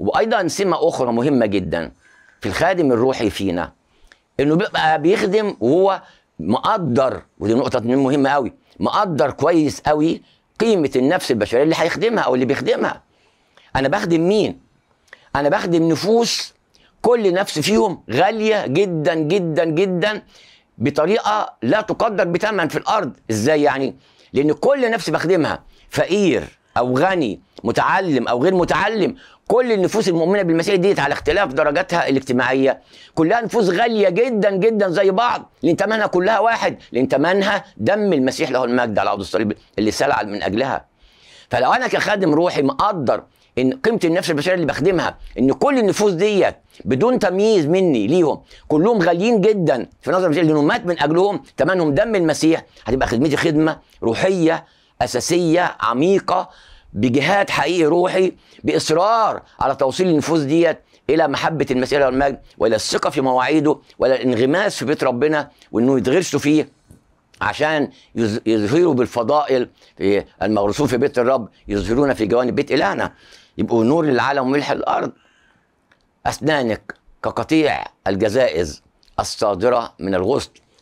وايضا سمه اخرى مهمه جدا في الخادم الروحي فينا انه بيبقى بيخدم وهو مقدر ودي نقطه مهمه قوي مقدر كويس قوي قيمه النفس البشريه اللي هيخدمها او اللي بيخدمها انا بخدم مين انا بخدم نفوس كل نفس فيهم غاليه جدا جدا جدا بطريقه لا تقدر بثمن في الارض ازاي يعني لان كل نفس بخدمها فقير او غني متعلم او غير متعلم كل النفوس المؤمنه بالمسيح ديت على اختلاف درجاتها الاجتماعيه كلها نفوس غاليه جدا جدا زي بعض لان ثمنها كلها واحد لان ثمنها دم المسيح له المجد على عود الصليب اللي سلع من اجلها فلو انا كخادم روحي مقدر ان قيمه النفس البشريه اللي بخدمها ان كل النفوس ديت بدون تمييز مني ليهم كلهم غاليين جدا في نظر المسيح لانه مات من اجلهم ثمنهم دم المسيح هتبقى خدمتي خدمه روحيه اساسيه عميقه بجهاد حقيقي روحي باصرار على توصيل النفوس ديت الى محبه المسيح والمجد والى الثقه في مواعيده والى الانغماس في بيت ربنا وانه يتغرسوا فيه عشان يظهروا بالفضائل في المغرسون في بيت الرب يظهرون في جوانب بيت الهنا يبقوا نور للعالم وملح الارض اسنانك كقطيع الجزائز الصادره من الغصن